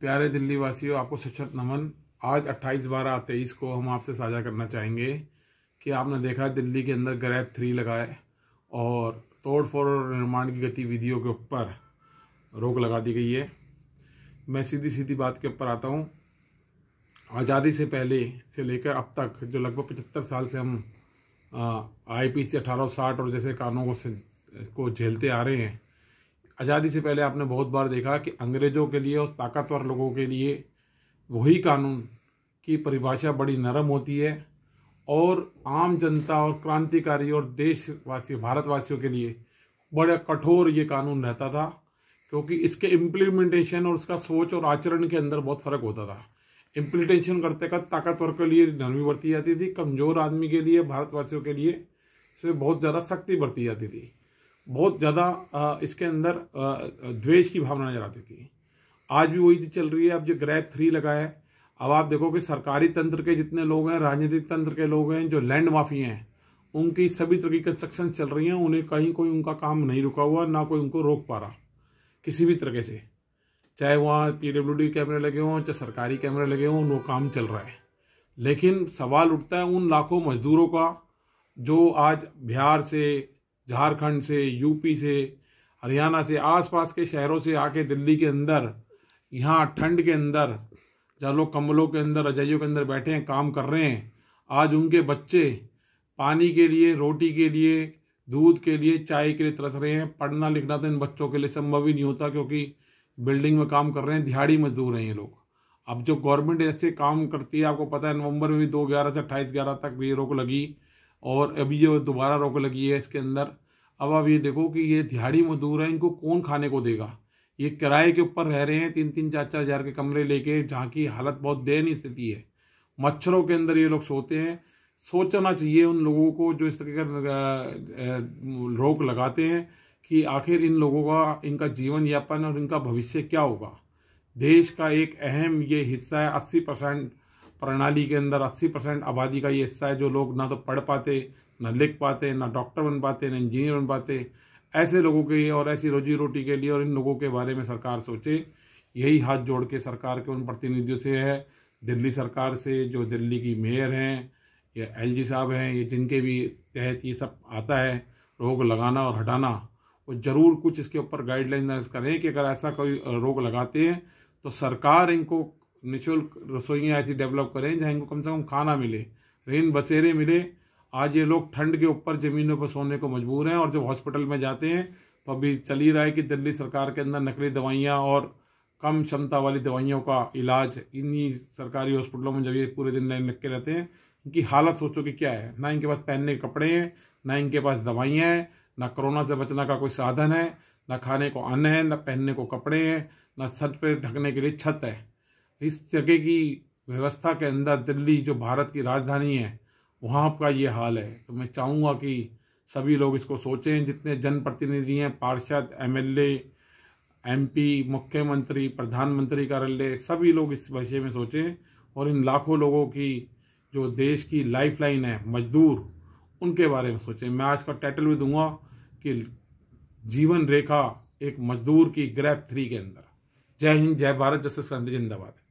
प्यारे दिल्ली वासियों आपको सचत नमन आज 28 बारह तेईस को हम आपसे साझा करना चाहेंगे कि आपने देखा दिल्ली के अंदर ग्रैप थ्री लगाए और तोड़ फोड़ और निर्माण की गतिविधियों के ऊपर रोक लगा दी गई है मैं सीधी सीधी बात के ऊपर आता हूँ आज़ादी से पहले से लेकर अब तक जो लगभग पचहत्तर साल से हम आई पी सी अठारह और जैसे कानूनों को झेलते आ रहे हैं आज़ादी से पहले आपने बहुत बार देखा कि अंग्रेज़ों के लिए और ताकतवर लोगों के लिए वही कानून की परिभाषा बड़ी नरम होती है और आम जनता और क्रांतिकारी और देशवासी भारतवासियों के लिए बड़ा कठोर ये कानून रहता था क्योंकि इसके इम्प्लीमेंटेशन और उसका सोच और आचरण के अंदर बहुत फ़र्क होता था इम्प्लीटेशन करते का ताकतवर के लिए नरमी बरती जाती थी कमज़ोर आदमी के लिए भारतवासियों के लिए इसमें बहुत ज़्यादा सख्ती बरती जाती थी बहुत ज़्यादा इसके अंदर द्वेष की भावना नजर आती थी आज भी वही चीज़ चल रही है अब जो ग्रैप थ्री लगा है अब आप देखो कि सरकारी तंत्र के जितने लोग हैं राजनीतिक तंत्र के लोग हैं जो लैंड माफिया हैं उनकी सभी तरह की कंस्ट्रक्शन चल रही हैं उन्हें कहीं कोई उनका काम नहीं रुका हुआ ना कोई उनको रोक पा रहा किसी भी तरीके से चाहे वहाँ पी कैमरे लगे हों चाहे सरकारी कैमरे लगे हों वो काम चल रहा है लेकिन सवाल उठता है उन लाखों मजदूरों का जो आज बिहार से झारखंड से यूपी से हरियाणा से आसपास के शहरों से आके दिल्ली के अंदर यहाँ ठंड के अंदर जहाँ लोग कम्बलों के अंदर रजाइयों के अंदर बैठे हैं काम कर रहे हैं आज उनके बच्चे पानी के लिए रोटी के लिए दूध के लिए चाय के लिए तरस रहे हैं पढ़ना लिखना तो इन बच्चों के लिए संभव ही नहीं होता क्योंकि बिल्डिंग में काम कर रहे हैं दिहाड़ी मजदूर हैं ये लोग अब जो गवर्नमेंट ऐसे काम करती है आपको पता है नवंबर में भी दो ग्यारह से अट्ठाईस ग्यारह तक ये रोक लगी और अभी जो दोबारा रोक लगी है इसके अंदर अब आप ये देखो कि ये दिहाड़ी मजदूर है इनको कौन खाने को देगा ये किराए के ऊपर रह रहे हैं तीन तीन चार चार हज़ार के कमरे लेके जहाँ की हालत बहुत दयनीय स्थिति है मच्छरों के अंदर ये लोग सोते हैं सोचना चाहिए उन लोगों को जो इस तरह का रोक लगाते हैं कि आखिर इन लोगों का इनका जीवन यापन और इनका भविष्य क्या होगा देश का एक अहम ये हिस्सा है अस्सी परसेंट प्रणाली के अंदर 80 परसेंट आबादी का ये हिस्सा है जो लोग ना तो पढ़ पाते ना लिख पाते ना डॉक्टर बन पाते ना इंजीनियर बन पाते ऐसे लोगों के लिए और ऐसी रोजी रोटी के लिए और इन लोगों के बारे में सरकार सोचे यही हाथ जोड़ के सरकार के उन प्रतिनिधियों से है दिल्ली सरकार से जो दिल्ली की मेयर हैं या एल साहब हैं ये जिनके भी तहत ये सब आता है रोग लगाना और हटाना वो ज़रूर कुछ इसके ऊपर गाइडलाइन करें कि अगर ऐसा कोई रोग लगाते हैं तो सरकार इनको निःशुल्क रसोइयाँ ऐसी डेवलप करें जहाँ इनको कम से कम खाना मिले रेन बसेरे मिले आज ये लोग ठंड के ऊपर ज़मीनों पर सोने को मजबूर हैं और जब हॉस्पिटल में जाते हैं तो अभी चल ही रहा है कि दिल्ली सरकार के अंदर नकली दवाइयाँ और कम क्षमता वाली दवाइयों का इलाज इन्हीं सरकारी हॉस्पिटलों में जब ये पूरे दिन लाइन लग के रहते हैं इनकी हालत सोचो कि क्या है ना इनके पास पहनने के कपड़े हैं ना इनके पास दवाइयाँ हैं ना कोरोना से बचने का कोई साधन है ना खाने को अन्न है ना पहनने को कपड़े हैं ना छत पर ढकने के लिए छत है इस जगह की व्यवस्था के अंदर दिल्ली जो भारत की राजधानी है वहाँ का ये हाल है तो मैं चाहूँगा कि सभी लोग इसको सोचें जितने जनप्रतिनिधि हैं पार्षद एमएलए एमपी मुख्यमंत्री प्रधानमंत्री कार्यालय सभी लोग इस विषय में सोचें और इन लाखों लोगों की जो देश की लाइफलाइन है मजदूर उनके बारे में सोचें मैं आज का टाइटल भी दूंगा कि जीवन रेखा एक मजदूर की ग्रैप थ्री के अंदर जय हिंद जय भारत जस्टिस गांधी जिंदाबाद